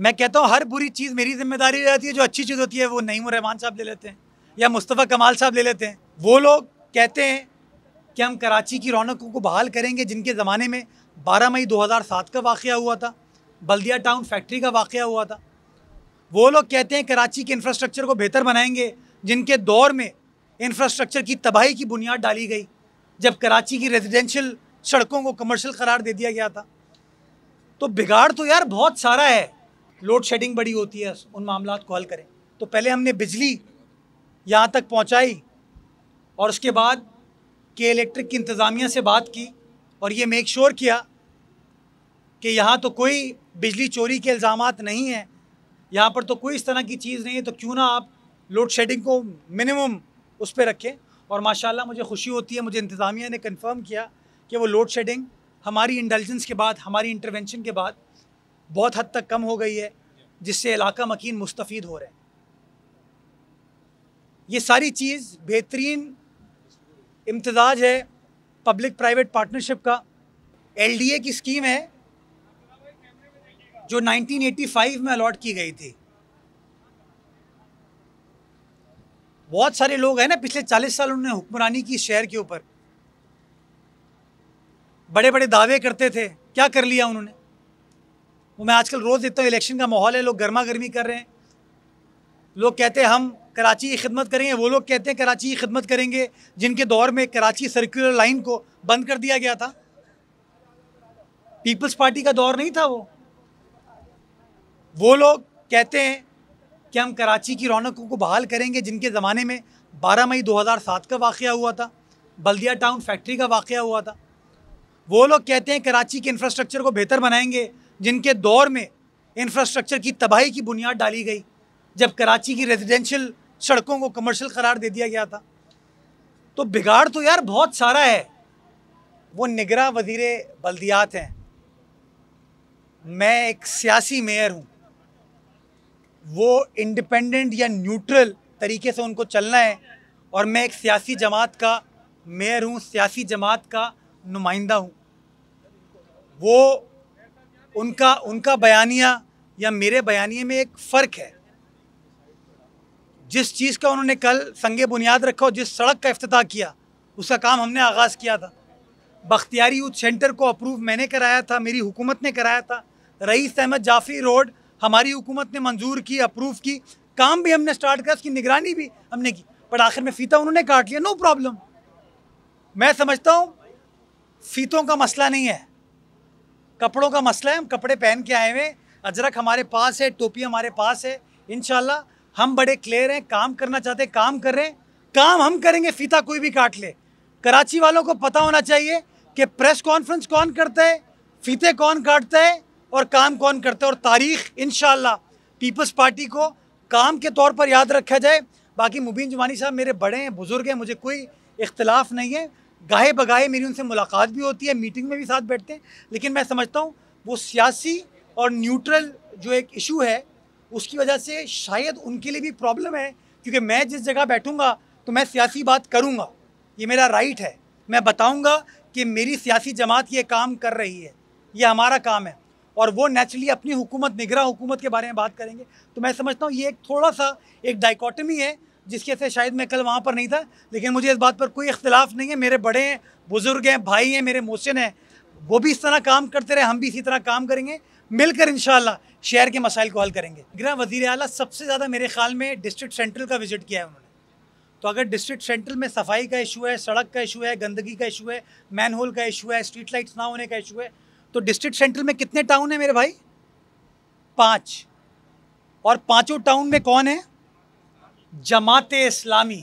मैं कहता हूँ हर बुरी चीज़ मेरी जिम्मेदारी रहती है जो अच्छी चीज़ होती है वो नईम रहमान साहब ले लेते हैं या मुस्तफ़ा कमाल साहब ले लेते हैं वो लोग कहते हैं कि हम कराची की रौनकों को बहाल करेंगे जिनके ज़माने में 12 मई 2007 का वाक़ हुआ था बल्दिया टाउन फैक्ट्री का वाक़ हुआ था वो लोग कहते हैं कराची के इंफ्रास्ट्रक्चर को बेहतर बनाएंगे जिनके दौर में इंफ्रास्ट्रक्चर की तबाही की बुनियाद डाली गई जब कराची की रेजिडेंशियल सड़कों को कमर्शियल करार दे दिया गया था तो बिगाड़ तो यार बहुत सारा है लोड शेडिंग बड़ी होती है उन मामला को हल करें तो पहले हमने बिजली यहाँ तक पहुँचाई और उसके बाद के इलेक्ट्रिक की इंतज़ामिया से बात की और ये मेक श्योर किया कि यहाँ तो कोई बिजली चोरी के इल्ज़ाम नहीं हैं यहाँ पर तो कोई इस तरह की चीज़ नहीं है तो क्यों ना आप लोड शेडिंग को मिनिमम उस पर रखें और माशाल्लाह मुझे खुशी होती है मुझे इंतज़ामिया ने कंफर्म किया कि वो लोड शेडिंग हमारी इंटेलिजेंस के बाद हमारी इंटरवेंशन के बाद बहुत हद तक कम हो गई है जिससे इलाका मकीन मुस्तफ़ हो रहे हैं ये सारी चीज़ बेहतरीन इम्तजाज है पब्लिक प्राइवेट पार्टनरशिप का एलडीए की स्कीम है जो 1985 में अलॉट की गई थी बहुत सारे लोग हैं ना पिछले 40 साल उन्होंने हुक्मरानी की शहर के ऊपर बड़े बड़े दावे करते थे क्या कर लिया उन्होंने वो मैं आजकल रोज़ देखता हूँ इलेक्शन का माहौल है लोग गर्मा गर्मी कर रहे हैं लोग कहते हैं हम कराची की खिदमत करेंगे वो लोग कहते हैं कराची की खिदमत करेंगे जिनके दौर में कराची सर्कुलर लाइन को बंद कर दिया गया था पीपल्स पार्टी का दौर नहीं था वो वो लोग कहते हैं कि हम कराची की रौनकों को बहाल करेंगे जिनके ज़माने में 12 मई 2007 का वाक़ हुआ था बल्दिया टाउन फैक्ट्री का वाक़ हुआ था वो लोग कहते हैं कराची के इंफ्रास्ट्रक्चर को बेहतर बनाएंगे जिनके दौर में इंफ्रास्ट्रक्चर की तबाही की बुनियाद डाली गई जब कराची की रेजिडेंशियल सड़कों को कमर्शियल करार दे दिया गया था तो बिगाड़ तो यार बहुत सारा है वो निगरा वजीर बल्दियात हैं मैं एक सियासी मेयर हूँ वो इंडिपेंडेंट या न्यूट्रल तरीके से उनको चलना है और मैं एक सियासी जमात का मेयर हूँ सियासी जमात का नुमाइंदा हूँ वो उनका उनका बयानिया या मेरे बयानिए में एक फ़र्क है जिस चीज़ का उन्होंने कल संग बुनियाद रखा और जिस सड़क का अफ्ताह किया उसका काम हमने आगाज़ किया था बख्तियारी यूथ सेंटर को अप्रूव मैंने कराया था मेरी हुकूमत ने कराया था रईस अहमद जाफ़ी रोड हमारी हुकूमत ने मंजूर की अप्रूव की काम भी हमने स्टार्ट किया उसकी निगरानी भी हमने की बट आखिर में फ़ीता उन्होंने काट लिया नो प्रॉब्लम मैं समझता हूँ फ़ीतों का मसला नहीं है कपड़ों का मसला है हम कपड़े पहन के आए हुए अजरक हमारे पास है टोपी हमारे पास है इनशाला हम बड़े क्लियर हैं काम करना चाहते हैं काम कर रहे हैं काम हम करेंगे फीता कोई भी काट ले कराची वालों को पता होना चाहिए कि प्रेस कॉन्फ्रेंस कौन करता है फीते कौन काटता है और काम कौन करता है और तारीख इन पीपल्स पार्टी को काम के तौर पर याद रखा जाए बाकी मुबीन जवानी साहब मेरे बड़े हैं बुज़ुर्ग हैं मुझे कोई इख्तलाफ नहीं है गाहे बगाहे मेरी उनसे मुलाकात भी होती है मीटिंग में भी साथ बैठते हैं लेकिन मैं समझता हूँ वो सियासी और न्यूट्रल जो एक इशू है उसकी वजह से शायद उनके लिए भी प्रॉब्लम है क्योंकि मैं जिस जगह बैठूँगा तो मैं सियासी बात करूँगा ये मेरा राइट है मैं बताऊँगा कि मेरी सियासी जमात ये काम कर रही है ये हमारा काम है और वो नेचुरली अपनी हुकूमत निगरा हुकूमत के बारे में बात करेंगे तो मैं समझता हूँ ये एक थोड़ा सा एक डाइकोटमी है जिसके से शायद मैं कल वहाँ पर नहीं था लेकिन मुझे इस बात पर कोई इख्तलाफ नहीं है मेरे बड़े हैं बुज़ुर्ग हैं भाई हैं मेरे मोहसिन हैं वो भी इस तरह काम करते रहे हम भी इसी तरह काम करेंगे मिलकर इन शहर के मसाइल को हल करेंगे गृह वजीर अली सबसे ज़्यादा मेरे ख्याल में डिस्ट्रिक्ट सेंट्रल का विजिट किया है उन्होंने तो अगर डिस्ट्रिक्ट सेंट्रल में सफाई का इशू है सड़क का इशू है गंदगी का इशू है मैन होल का इशू है स्ट्रीट लाइट्स ना होने का इशू है तो डिस्ट्रिक्ट सेंट्रल में कितने टाउन हैं मेरे भाई पाँच और पाँचों टाउन में कौन है जमात इस्लामी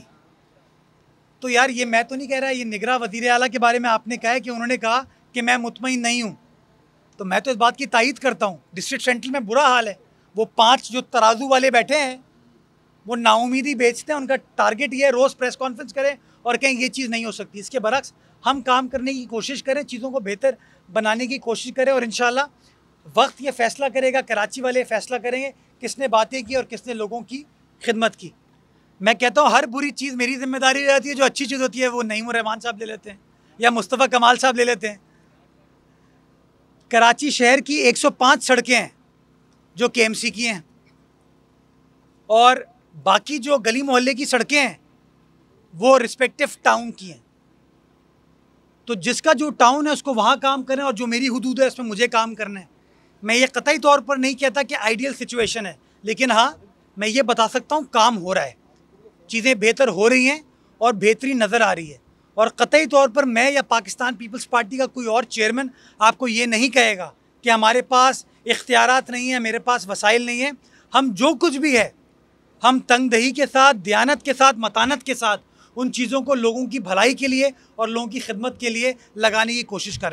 तो यार ये मैं तो नहीं कह रहा ये निगरा वजीर अला के बारे में आपने कहा है कि उन्होंने कहा कि मैं मुतमिन नहीं हूँ तो मैं तो इस बात की तइद करता हूँ डिस्ट्रिक्ट सेंट्रल में बुरा हाल है वो पाँच जो तराजू वाले बैठे हैं वो नाउमीदी बेचते हैं उनका टारगेट ये है रोज़ प्रेस कॉन्फ्रेंस करें और कहें ये चीज़ नहीं हो सकती इसके बरक्स हम काम करने की कोशिश करें चीज़ों को बेहतर बनाने की कोशिश करें और इन वक्त ये फैसला करेगा कराची वाले फैसला करेंगे किसने बातें की और किसने लोगों की खिदमत की मैं कहता हूँ हर बुरी चीज़ मेरी जिम्मेदारी रहती है जो अच्छी चीज़ होती है वो नईम रहमान साहब ले लेते हैं या मुस्तफ़ा कमाल साहब ले लेते हैं कराची शहर की 105 सड़कें हैं जो के की हैं और बाकी जो गली मोहल्ले की सड़कें हैं वो रिस्पेक्टिव टाउन की हैं तो जिसका जो टाउन है उसको वहाँ काम करें और जो मेरी हदूद है उसमें मुझे काम करना है मैं ये कतई तौर पर नहीं कहता कि आइडियल सिचुएशन है लेकिन हाँ मैं ये बता सकता हूँ काम हो रहा है चीज़ें बेहतर हो रही हैं और बेहतरी नज़र आ रही है और कतई तौर पर मैं या पाकिस्तान पीपल्स पार्टी का कोई और चेयरमैन आपको ये नहीं कहेगा कि हमारे पास इख्तियार नहीं है मेरे पास वसाइल नहीं है हम जो कुछ भी है हम तंगदही के साथ दयानत के साथ मतानत के साथ उन चीज़ों को लोगों की भलाई के लिए और लोगों की खिदमत के लिए लगाने की कोशिश करें